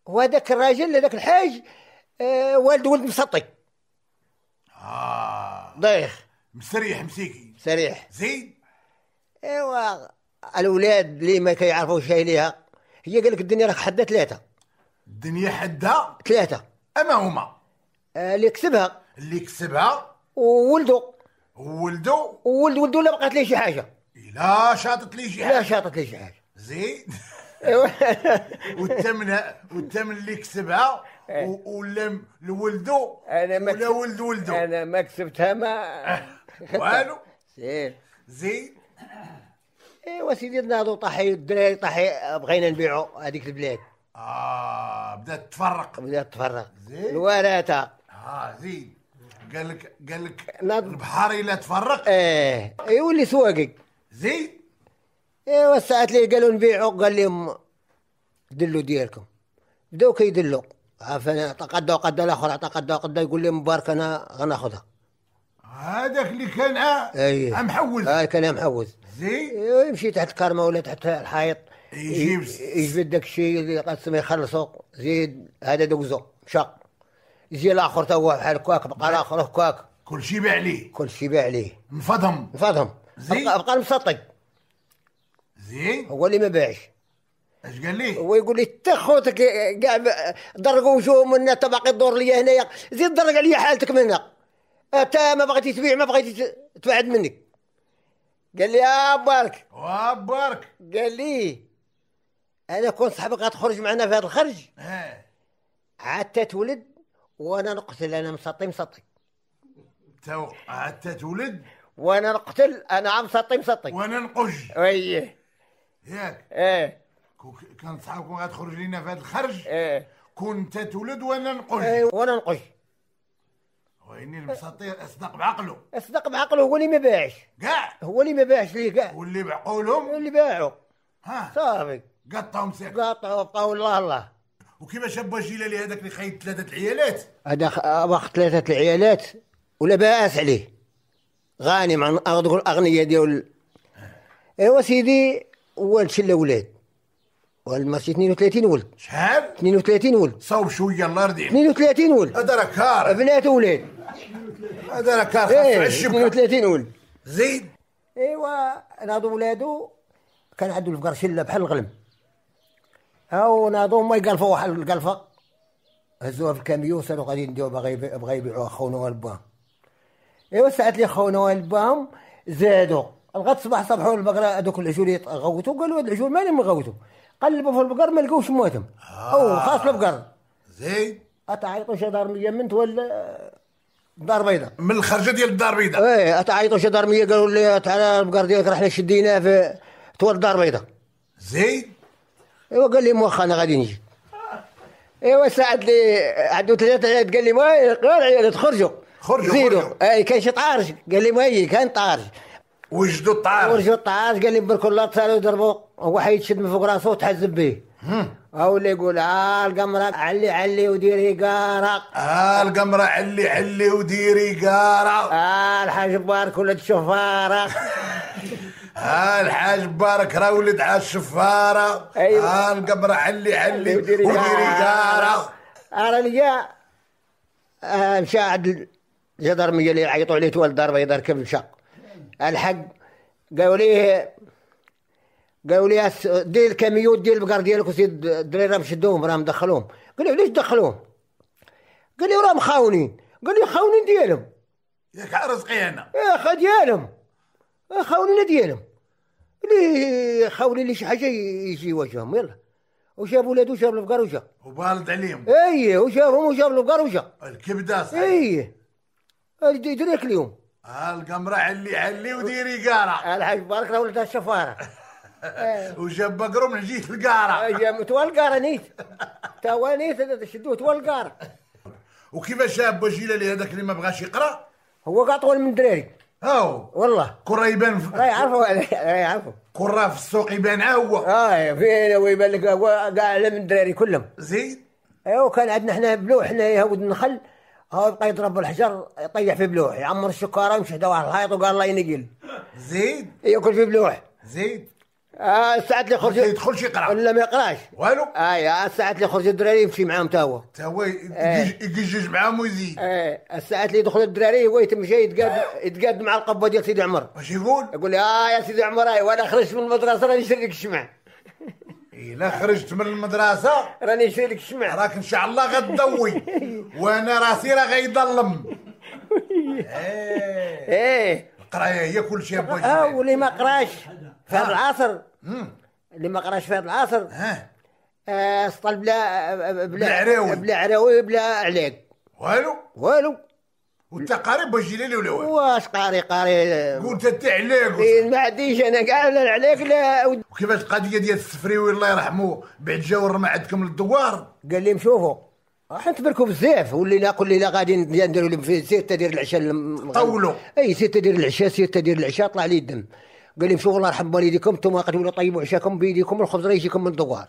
وهذاك الراجل هذاك الحاج إيه، والد ولد مسطي اه ضيخ مسريح مسيكي سريح زيد ايوا الاولاد اللي ما كيعرفوش شي ليها هي قال لك الدنيا راك حده ثلاثه الدنيا حدها ثلاثه اما هما آه، اللي كسبها اللي كسبها وولده وولده وولد ولده لا بقات ليه شي حاجه لا شاطت ليه شي حاجه لا شاطت ليه شي حاجه زين والثمن والثمن اللي كسبها إيه. ولا لولده انا ما ولا ولد ولده انا ما كسبتها ما والو زين زين ايوا سيدي ناضوا طاحي الدراري طاحي بغينا نبيعوا هذيك البلاد اه بدات تفرق بدات تفرق الوراثه اه زين قال لك قال لك ناد... البحر الا تفرق ايه يولي إيه، سواقك زين ايوا ساعات اللي قالوا نبيعوا قال لهم دلوا ديالكم بداو كيدلوا عارف عطا تقدا وقدا الاخر عطا قدا وقدا يقول لهم مبارك انا غناخذها هذاك اللي كان آه، أيه. آه، محوز اه كان محوز زي يمشي تحت الكرمه ولا تحت الحائط يجيب يجبد داك الشيء اللي قسم يخلصو زيد هذا دوزو مشى يجي الاخر تا هو بحال كواك بقى الاخر كواك كل شيء باع عليه كل شيء باع عليه نفضهم نفضهم زين بقى مسطي زين هو اللي ما باعش اش قال لي؟ هو يقول لي تا خوتك كاع درقوا وجوههم منا تا باقي الدور ليا هنايا زيد درق عليا حالتك من هنا انت ما بغيتي تبيع ما بغيتي تبعد منك قال لي ابارك آه، ابارك قال لي انا كون صاحبك غتخرج معنا في هذا الخرج اه عاد تولد وانا نقتل انا مسطي مسطي تو عاد تولد وانا نقتل انا عم مسطي مسطي وانا نقج ايه ياك ايه كان صحابكم غتخرج لينا في هذا الخرج ايه كنت تولد وانا نقج ايه وانا نقج واني المساطير اصدق بعقله اصدق بعقله هو اللي ما باعش كاع هو اللي ما باعش ليه كاع واللي بعقولهم اللي باعوا ها صافي قطعهم سيك قطعوا بقاو الله الله وكيفاش ابو جيلالي هذاك اللي خايد ثلاثه العيالات هذا واخ ثلاثه العيالات ولا باس عليه غني مع الاغنيه ديال آه. ايوا سيدي والد شله ولاد والد ماشي 32 ولد شحال 32 ولد صوب شويه الله يرضي عليك 32 ولد هذا راه كار بنات ولاد هذا كان خاص الشبكه 32 ولد زيد ايوا ناضو ولادو كان عنده الفقر شله بحال الغلم هاو ناضو ما يقلفوا واحد القلفه هزوها في الكاميو سالو غادي نديو باغي بغا يبيعوها خونا لباهم ايوا ساعات اللي خونا لباهم زادوا الغد صباح صبحوا البقره هذوك العجول غوتو قالوا هاد العجول مالهم غوتو قلبوا في البقر ما لقوش مواتهم آه. او خاص البقر زين اتعيطوا شي دار من اليمن تولى الدار البيضاء من الخرجه ديال الدار البيضاء ايه تعيطوا جدارميه قالوا لي تعالى البقر ديالك راه حنا شديناه في طول الدار البيضاء زيد ايوا قال لي واخا انا غادي نجي ايوا ساعد لي عنده ثلاثه عيال قال لي ما غير عيال تخرجوا خرجوا زيدوا اي كان شي طارج قال لي ما كان طارج وجدوا الطارج وجدوا الطارج قال لي برك الله تصالوا ضربوا هو حيتشد من فوق راسه وتحزب به او اللي يقول آه القمرة علي علي وديري قارة آه القمرة علي علي وديري قارة آه الحاج بارك ولد شفارة آه الحاج بارك راه ولد على الشفارة أيوة. آه القمرة علي علي وديري قارة أنا ليا آه، مشى عند الجدرمية اللي يعيطوا عليه توال الدار بيضاء كيف مشى الحق قالوا ليه قالوا لي دير الكاميو دير البقر ديالك وسيد الدراري راهم شدوهم راهم دخلوهم قال لي علاش دخلوهم قال لي راهم خاونين قال لي خاونين ديالهم ياك رزقي انا اخا ديالهم خاونين ديالهم اللي خاونين لي شي حاجه يجي يواجههم يلا وجاب ولادو جاب البقر وجا وبالد عليهم اي وجابهم وجاب البقر وجا الكبده صحيح اي دريك اليوم آه، القمره علي علي وديري قاره الحاج بارك راه ولدها الشفاره إيه. وجاب بقره من جهه القاره إيه، تو القارة نيت تو نيت شدوه تو القاره وكيفاش شاب اللي هذاك اللي ما بغاش يقرا هو قاع طول من الدراري هاو والله كره يبان في راه يعرفوا راه يعرفوا كره في السوق يبان إيه، هو اه فين ويبان لك كاع على من الدراري كلهم زيد ايوا كان عندنا حنا بلوح حنا يهود النخل هو يبقى يضرب الحجر يطيح في بلوح يعمر الشكاره ويمشي دوا الحيط وقال الله ينقل زيد ياكل في بلوح زيد آه ساعات اللي يخرج يدخل يدخلش يقرا ولا ما يقراش والو اي آه، ساعات اللي يخرج الدراري يمشي معاهم تا هو تا هو يجيج آه. معاهم ويزيد اي آه، الساعات اللي يدخل الدراري هو يتمشى يتقاد يتقاد مع القبه ديال سيدي عمر واش يقول؟ يقول اه يا سيدي عمر اي وانا خرجت من المدرسه راني نشري لك الشمع الا خرجت من المدرسه راني نشري لك الشمع راك ان شاء الله غتضوي وانا راسي راه غيظلم ايه ايه القرايه هي كل شيء اه واللي ما قراش في هذا العصر اللي ما قراش فيها بالعصر العصر اسطل آه، آه، بلا بلا عراوي بلا عراوي بلا عليك والو والو وانت قاري باش يجي لي ولا واش قاري قاري قلت انت عليك إيه، ما عنديش انا كاع لا عليك لا وكيفاش القضيه ديال السفريوي الله يرحمه بعد جاو ورمى عندكم للدوار قال لي شوفوا راح نتبركوا بزاف ولينا كل ليله غادي نديروا لهم في سير تدير العشاء طولوا اي سير تدير العشاء سير تدير العشاء طلع لي الدم قال لي امشوا والله يرحم والديكم ثم قتلوا طيبوا عشاكم بايديكم والخبز راه يجيكم من الدوار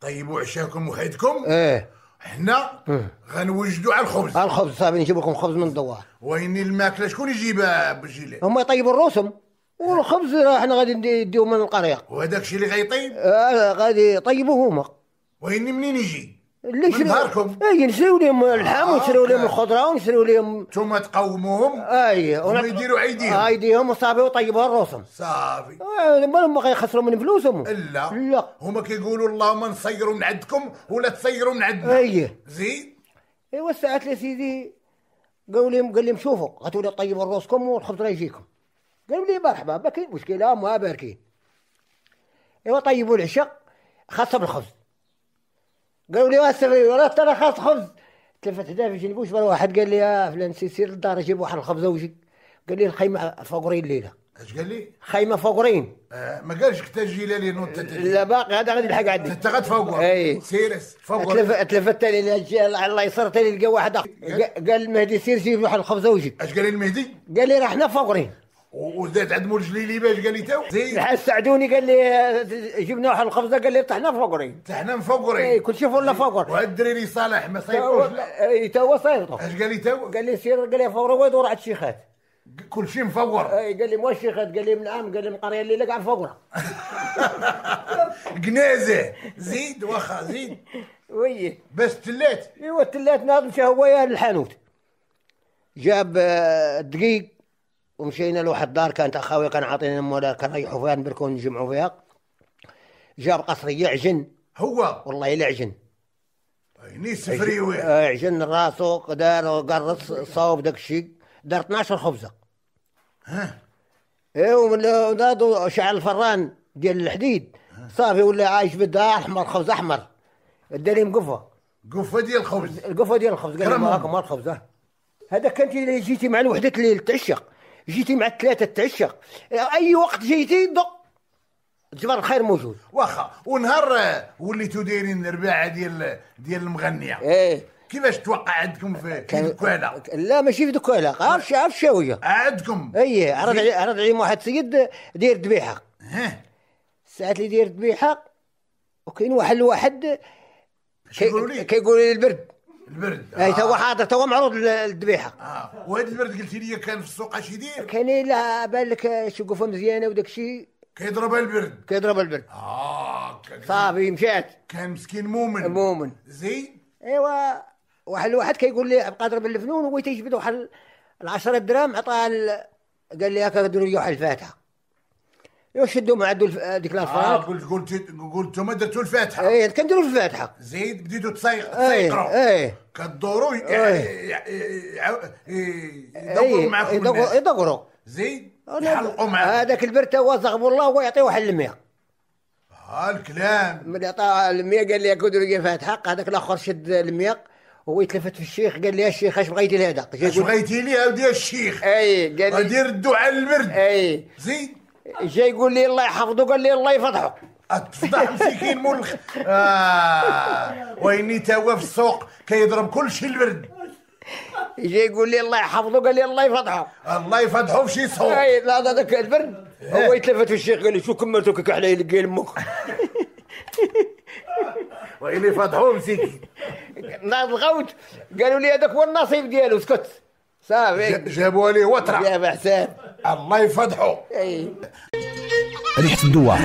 طيبوا عشاكم وحدكم ايه حنا إيه. غنوجدوا على الخبز على الخبز صافي نجيب لكم خبز من الدوار وين الماكله شكون يجيبها بالجيلان هما يطيبوا الروسم والخبز حنا غادي نديوه من القريه وهذاك الشيء اللي غيطيب آه غادي يطيبوه هما ويني منين يجي اللي يشريوا اي نشريو لهم آه، اللحم آه ونشريو لهم الخضره ونشريو لهم انتم تقوموهم اي ونت... يديروا ايديهم ايديهم وصافي وطيبوا رؤوسهم صافي آه ما غيخسروا من فلوسهم لا لا هما كيقولوا اللهم نصيروا من عندكم ولا تصيروا من عندنا اي زين ايوا ساعات يا سيدي قالوا لهم قال لهم شوفوا غتولي طيبوا رؤوسكم والخبز راه يجيكم قالوا لي مرحبا ما كاين مشكله ما باركين ايوا طيبوا العشاء خاصه بالخبز قالوا لي اسري راه ترى خاص خبز تلفت هدافي في جنبوش واحد قال لي يا فلان سير للدار جيب واحد الخبزه وجي قال لي الخيمه فقرين ليله اش قال لي؟ خيمه فقرين آه ما قالش كتا جيلالي نوت لا باقي هذا غادي يلحق عندي انت غتفوقها اي سيرس فوقها تلفت تاني الله يسر تاني لقى واحد قال المهدي سير جيب واحد الخبزه وجي اش قال لي المهدي؟ قال لي راه حنا فقرين وزاد عند مول جليلي باش قال لي تاو زيد الحاج السعدوني قال لي جبنا واحد الخبزه قال لي طحنا مفقرين طحنا مفقرين اي كل شيء ولا فقر وهاد الدريري صالح ما صيفطوش اي إيه، تا هو صيفطو اش قال لي تاو قال لي سير قال لي فورو ويدور على الشيخات كل شيء مفور اي قال لي مو الشيخات قال لي من عام قال لي من القريه اللي لقى على جنازه زيد واخا زيد وي بس تلات ايوا التلات ناض مشى هو الحانوت جاب آه، دقيق ومشينا لواحد الدار كانت اخاوي كان عاطينا مولا كان ريحوا فيها نبركوا نجمعوا فيها جاب قصري يعجن هو والله يلعجن هني طيب، سفريوي عجن آه، راسه دار قرص صوب داك الشيء دار 12 خبزه ها ايوا ومن شعل الفران ديال الحديد صافي ولا عايش بالدار احمر خبز احمر داري مقفه قفه ديال الخبز القفه ديال الخبز قال لي ما الخبز هذا كانت جيتي مع الوحده اللي تعشق جيتي مع الثلاثه تعشق اي وقت جيتي دق جبر الخير موجود واخا ونهار وليتو دايرين الرباعه ديال ديال المغنيه ايه كيفاش توقع عندكم في كان... الكوالا لا ماشي في الكوالا عارف عارف شاويه عندكم اي عرض علي عرض علي واحد السيد داير ذبيحه ها الساعات اللي داير ذبيحه وكاين واحد الواحد كيقولوا لي كيقولوا لي البرد البرد اي توا آه. حاضر توا معروض للذبيحه اه وهذا البرد قلت لي كان في السوق اش يدير؟ كاين لا بان لك شقوفه مزيانه وداك الشيء كيضربها البرد كيضربها البرد اه صافي مشات كان مسكين مؤمن مؤمن زين ايوا واحد الواحد كيقول لي بقى ضرب الفنون وهو تيجبد واحد 10 درهم عطاها قال لي هكا ديروا لي واحد الفاتحه يشدوا مع ديك الافراد آه قلت قلت قلت ما درتوا الفاتحه اي كنديروا الفاتحه زيد بديتوا تصيغ تصيغروا اي إيه. كدوروا إيه. يعني- يعني- يعني إيه، يدوروا معاكم يدوروا زيد يحلقوا معاكم آه، هذاك البرت هو زغبوا الله يعطيه واحد المية ها آه، الكلام من عطاه المية قال لي كدير لي فاتحه هذاك الاخر شد المية هو يتلفت في الشيخ قال لي يا الشيخ اش بغيتي لهذا اش بغيتي لي يا الشيخ اي قال لي غادي يردوا على البرد اي زيد جاي يقول لي الله يحفظه قال لي الله يفضحه تفضح مسكين ملخ آه ويني توا في السوق كيضرب كل شيء البرد جا يقول لي الله يحفظه قال لي الله يفضحه الله يفضحه في شي سوق اي لا هذاك البرد إيه. هو يتلفت في الشيخ قال لي شو كملتو كك على يلقي امك ويني فضحوه مسكين ناض الغوت قالوا لي هذاك هو النصيب ديالو سكت صافي جابوا لي وترة يا حساب الله يفضحو اي ريحة الدوار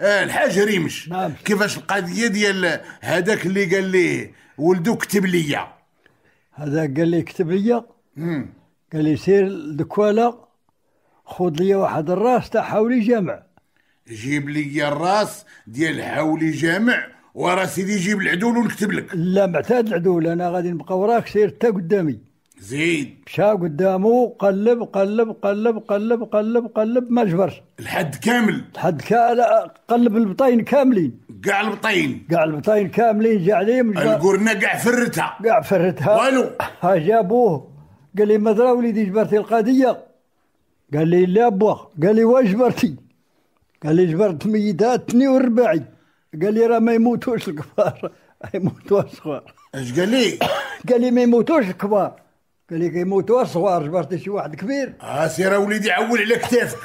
آه، الحاج ريمش نعم. كيفاش القضية ديال هذاك اللي قال لي ولدو كتب ليا هذا قال لي كتب ليا قال لي سير لدكوالا خذ لي واحد الراس تاع حولي جامع جيب لي الراس ديال حولي جامع ورا سيدي جيب العدول ونكتب لك لا معتاد العدول انا غادي نبقى وراك سير تا قدامي زيد مشى قدامه قلب قلب قلب قلب قلب قلب ما جبرش الحد كامل الحد كامل قلب البطين كاملين كاع البطين كاع البطين كاملين جا عليهم القرنه كاع فرتها كاع فرتها والو ها جابوه قال لي مدرا وليدي جبرتي القضيه قال لي لا بوا قال لي واش جبرتي قال لي جبرت ميتاتني ورباعي قال لي راه ما يموتوش الكبار ما يموتوش الصغار اش قال لي قال لي ما يموتوش الكبار قال لي كيموتوا الصغار جبرتي شي واحد كبير اه سير وليدي عول على كتافك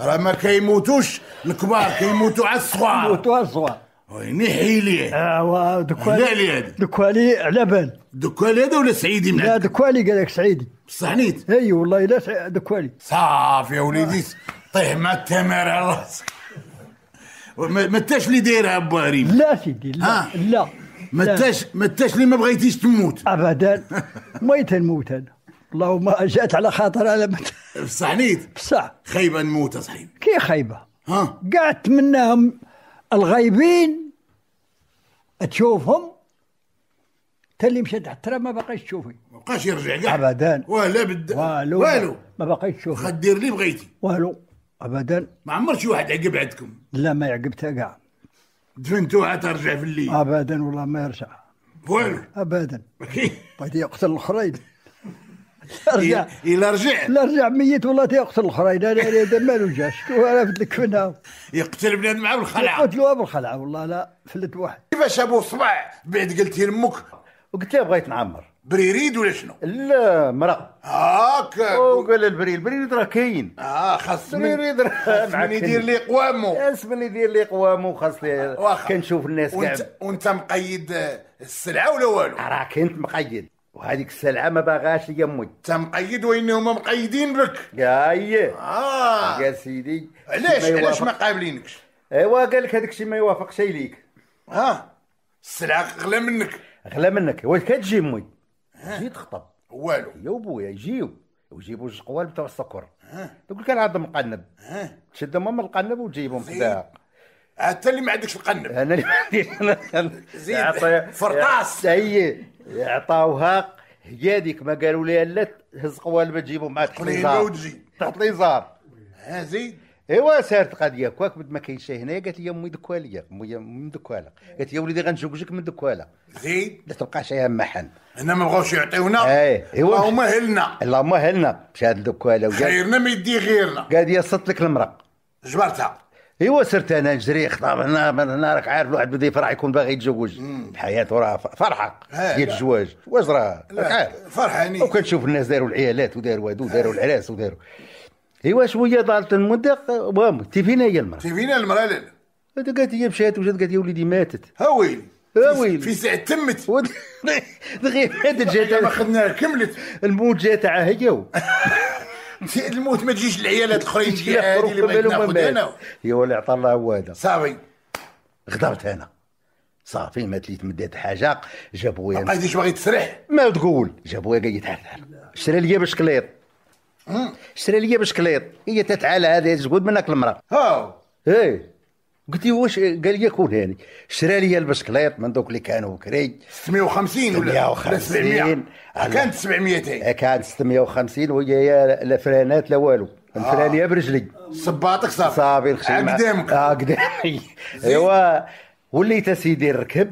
راه ما كيموتوش الكبار كيموتوا على الصغار كيموتوا على الصغار ويني حيليه ايوا آه، دكوالي عليه هذا دكوالي على بال دكوالي هذا ولا سعيدي معاك لا دكوالي قال لك سعيدي بصح نيت اي والله لا دكوالي صافي يا وليدي طيح مع التمر على راسك ما انتاش اللي دايرها بوهريم لا سيدي لا آه. لا متاش متاش اللي ما بغيتيش تموت ابدا ميت نموت انا اللهم جات على خاطر على مت بصح نيت بصح خايبه نموت صاحبي كي خايبه ها قعدت تمناهم الغايبين تشوفهم حتى اللي مشات حتى ما باقيش تشوفي ما بقاش يرجع كاع ابدا ولا بد والو والو ما باقيش تشوفي خدير لي بغيتي والو ابدا ما عمر شي واحد عقب عندكم لا ما عقبتها كاع دفنتوها ترجع في الليل ابدا والله ما يرجع والو ابدا بغيت يقتل الاخرين رجع الا رجع لا رجع ميت والله تيقتل الاخرين انا هذا ما له جاش وانا لك منها يقتل بنادم معاه بالخلعه قتلوها بالخلعه والله لا فلت واحد كيفاش ابو صبع بعد قلتي لامك وقلت لها بغيت نعمر بريريد ولا شنو؟ لا مرا هاك وقال البريد البريد راه كاين اه خاص البريد خاصني يدير لي قوامو خاصني يدير لي قوامو خاص لي كنشوف الناس كاع وانت, وانت مقيد السلعه ولا والو راه كنت مقيد وهذيك السلعه ما باغاش لي امي انت مقيد وانهم مقيدين بك يا ايه اه يا سيدي علاش علاش ما قابلينكش ايوا قال لك هذاك الشيء ما يوافقش ليك اه السلعه غلا منك غلا منك واش كتجي امي جيت خطب والو يا بويا يجيو ويجيبوا جوج قوالب تاع السكر دوك كان عندهم القنب تشد ماما القنب وتجيبهم حداها حتى اللي ما عندكش القنب انا اللي ما عنديش زيد فرطاس هي عطاوها هي هذيك ما قالوا لها لا تهز قوالب تجيبهم معاك تحط لي زار تحط لي زار زيد ايوا سارت قضيه كواك بد ما كاينش شي هنايا قالت لي امي دكواليا امي من دكوالا قالت لي يا وليدي غنزوجك من دكوالا زيد لا تبقاش يا محن هنا ما بغاوش يعطيونا ايه ايوا اللهم هلنا اللهم هلنا مش هاد دكوالا خيرنا ما يدي غيرنا قال لي صدت لك المراه جبرتها ايوا سرت انا نجري خطاب هنا من هنا راك عارف الواحد بدا يفرح يكون باغي يتزوج الحياه راه فرحه ديال الزواج واش راه فرحانين يعني. وكنشوف الناس داروا العيالات وداروا هادو وداروا العراس وداروا ايوا شويه طالت المده وام تيفينا هي المراه تيفينا المراه لالا قالت هي مشات وجات قالت يا وليدي ماتت ها ويلي ويلي في ساعة تمت دغيا ماتت جات ما خدناها كملت الموت جات عا هي الموت ما تجيش العيالات الاخرين تجي هذه اللي ما ناخذ هي ولا عطى الله هو هذا صافي غدرت انا صافي ما تليت مدات حاجه جابويا ما قايديش باغي تسرح ما تقول جابوها قايد شرا ليا باش كليط شري لي بشكليط هي تتعالى هذه تزود منك المراه هاو ايه قلت له واش قال لي كون هاني شرى لي البشكليط من دوك اللي كانوا كري 650 ولا 750 كانت 700 إيه، كانت 650 وهي لا فرانات لا والو الفرانيه آه. برجلي صباطك صافي صافي آه، الخشيمه قدامك اه قدامي ايوا وليت سيدي نركب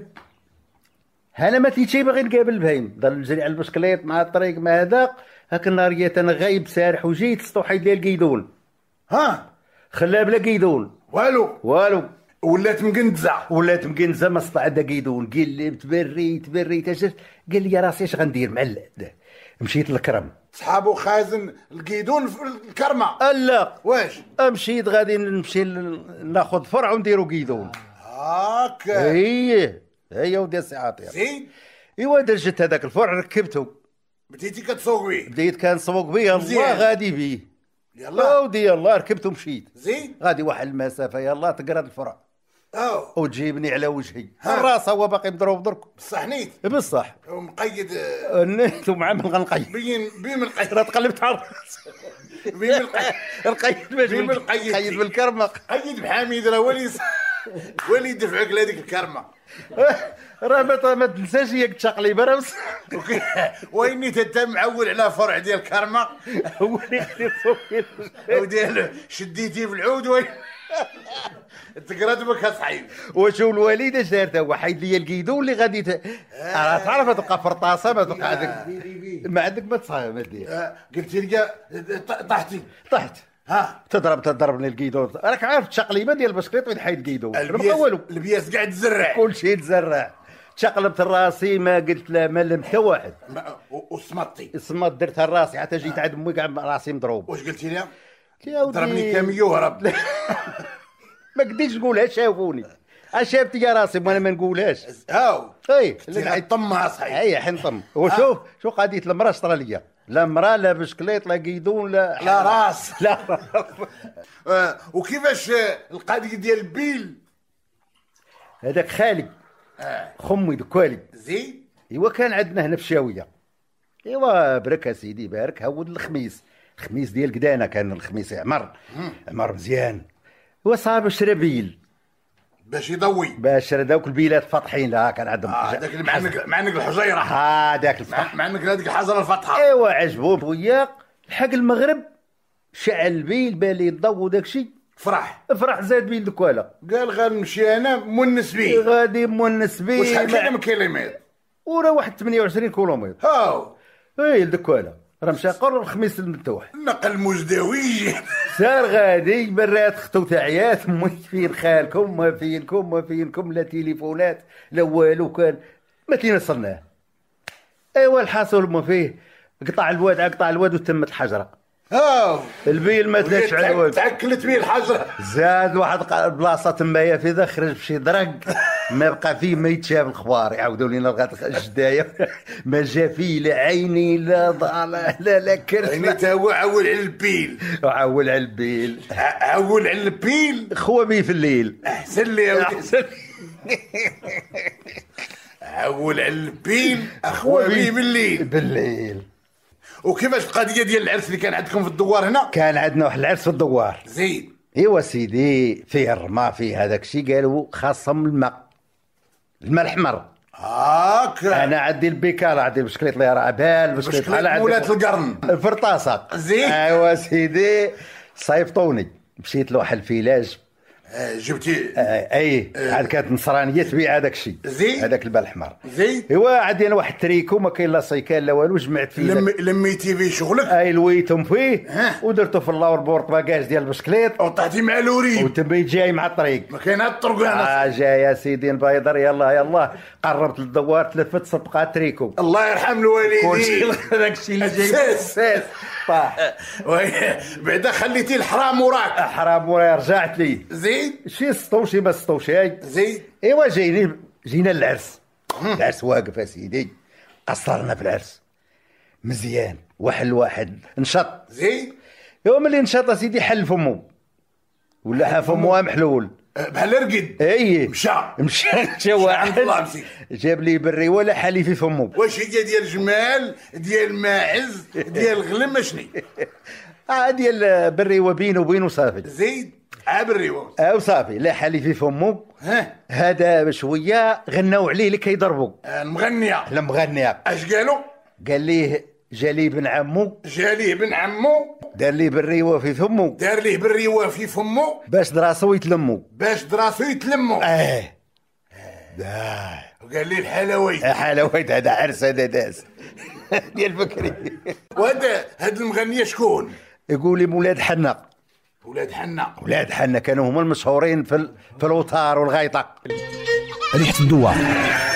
انا ما تيتي باغي نقابل بهيم ضل نجري على البسكليط مع الطريق ما هذا هاك النهار انا غايب سارح وجيت سطوحي ديال كيدول ها خلا بلا قيدون والو والو ولات مقنزة ولات مقنزة ما استعد قيدون قال لي تبري تبري تجر قال لي راسي اش غندير مع مشيت للكرم صحابو خازن القيدون في الكرمه لا واش مشيت غادي نمشي ناخذ فرع ونديرو قيدون هاك ايه هي إيه ودي سي عاطي زين ايوا درجت هذاك الفرع ركبته بديتي كتسوق بيه بديت كنسوق بيه الله غادي بيه يلا ودي يلا ركبت ومشيت زين غادي واحد المسافه يلا تقرا الفرع او وتجيبني على وجهي الراس هو باقي مضروب درك بصح نيت بصح ومقيد أه، نيت ومع من غنقيد بين بين القيد راه تقلبت على الراس بين القيد القيد بين القيد قيد بالكرمه قيد بحميد راه هو اللي هو اللي يدفعك لهذيك الكرمه راه ما تنساش ياك التقليبه راه ويني انت معول على فرع ديال كارما وديال شديتي في العود وين تقرات بك صحيح وشو الوالده هو وحيد لي القيدو اللي غادي ت... آه. تعرف تبقى فرطاسه ما تبقى عندك ما عندك ما تصايب ما آه، قلت لي آه، طحتي طحت ها تضرب تضرب لي الكيدو راك عارف التقليبه ديال البسكليط وين حيد كيدو ما والو البياس كاع تزرع كلشي تزرع تشقلبت راسي ما قلت لا ما لم حتى واحد وصمتي صمت درتها لراسي حتى جيت عند امي كاع راسي مضروب واش قلتي لها؟ قلت لها ضربني كاميو وهرب ما قديتش نقولها شافوني اشابتي يا راسي ما ما نقولهاش هاو اي حنطم صحيح اي حنطم وشوف شوف قضيه المراه شطره ليا لا مراه لا بشكليط لا قيدون لا لا راس لا راس آه، وكيفاش آه، القضيه ديال البيل هذاك خالي آه. خمي دكالي زين ايوا كان عندنا هنا في شاويه ايوا برك سيدي بارك هو الخميس الخميس ديال قدانا كان الخميس عمر عمر مزيان وصاب شربيل باش يضوي باش ذوك البيلات فاطحين لها كان عندهم هذاك آه معنك معنك الحجيره هذاك آه، الفتح معنك هذيك الحجره الفاتحه ايوا عجبهم وياك لحق المغرب شعل بيه بالي الضو وداك الشيء فرح فرح زاد بين دكوالا قال غنمشي انا مونس بيه غادي مونس بيه وشحال كيلومتر كيلومتر ورا واحد 28 كيلومتر هاو ايه لدكوالا راه مشى قر الخميس المتوح نقل مجدوي سار غادي برات خطو تعيات مي فين خالكم ما فينكم ما فينكم لا تليفونات لا والو كان ما كاين وصلناه ايوا الحاصل ما فيه قطع الواد قطع الواد وتمت الحجره أو البيل ما تلاش عدوان تاكلت بيه الحجره زاد واحد بلاصه تمايا في ذا خرج بشي درق ما بقى فيه ما يتشاف الخبار يعاودوا لينا لغايه الجدايه ما جا فيه لا عيني لا ضال لا لا كرش يعني تا هو عول على البيل عول على البيل عول على البيل خوى بيه في الليل احسن لي احسن عول على البيل اخوا بيه بالليل بالليل وكيفاش القضيه ديال العرس اللي كان عندكم في الدوار هنا كان عندنا واحد العرس في الدوار زين ايوا سيدي فيه الرما فيه هذاك الشيء قالوا خاصهم الماء الماء الاحمر هاك انا عندي البيكاله عندي البشكليط اللي راه بال البشكليط بحال مولات القرن الفرطاسه زين ايوا سيدي صيفطوني مشيت لواحد الفيلاج آه، جبتي آه، اي عاد آه. كانت نصرانيه تبيع هذاك الشيء هذاك البال الاحمر زي ايوا عندي انا واحد التريكو ما كاين لا سيكال لا والو جمعت فيه لم... لميتي فيه شغلك اي لويتهم فيه ودرته في اللور بورت باكاج ديال البشكليط وطحتي مع لوري وتبي جاي مع الطريق ما كاين هاد الطرق انا اه جاي يا سيدي البيضر يلا يلا قربت للدوار تلفت صبقات تريكو الله يرحم الوالدين كلشي هذاك الشيء اللي جاي اساس طاح بعدا خليتي الحرام وراك الحرام وراي رجعت لي زي زيد شي سطوشي ما سطوشي هاي زيد ايوا جايين جينا للعرس العرس واقف اسيدي قصرنا في العرس مزيان واحد الواحد نشط زيد ايوا ملي نشط اسيدي حل فمو ولا حا فمو محلول أه، بحال رقد اي مشى مشى مشى واحد جاب لي بري ولا حالي في فمو واش هي ديال جمال ديال ماعز ديال غلم شني ديال بري وبين وبين وصافي زيد عبري او صافي لا حالي في فمو هذا شويه غناو عليه اللي كيضربو آه، المغنيه المغنيه اش قالوا قال ليه جالي بن عمو جالي بن عمو دار ليه بالريوه في فمو دار ليه بالريوه في فمو باش دراسو يتلمو باش دراسو يتلمو اه اه وقال آه. لي الحلويت الحلويت آه، هذا عرس هذا داس ديال بكري وهذا هاد المغنيه شكون يقول لي ولاد حنا ولاد حنا ولاد حنا كانوا هما المشهورين في في الوتار والغيطه ريحه الدوار